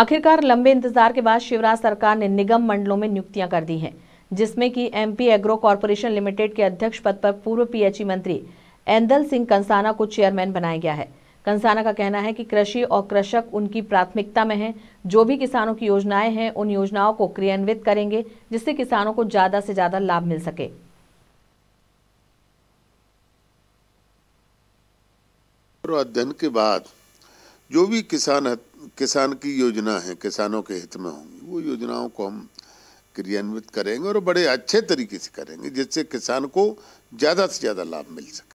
आखिरकार लंबे इंतजार के बाद शिवराज सरकार ने निगम मंडलों में नियुक्तियां कर दी हैं जिसमें कि एमपी एग्रो कॉरपोरेशन लिमिटेड के अध्यक्ष पद पर पूर्व पीएचई e मंत्री एंदल सिंह कंसाना को चेयरमैन बनाया गया है कंसाना का कहना है कि कृषि और कृषक उनकी प्राथमिकता में है जो भी किसानों की योजनाएं हैं उन योजनाओं को क्रियान्वित करेंगे जिससे किसानों को ज़्यादा से ज़्यादा लाभ मिल सके अध्ययन के बाद जो भी किसान किसान की योजना है किसानों के हित में होंगी वो योजनाओं को हम क्रियान्वित करेंगे और बड़े अच्छे तरीके से करेंगे जिससे किसान को ज़्यादा से ज़्यादा लाभ मिल सके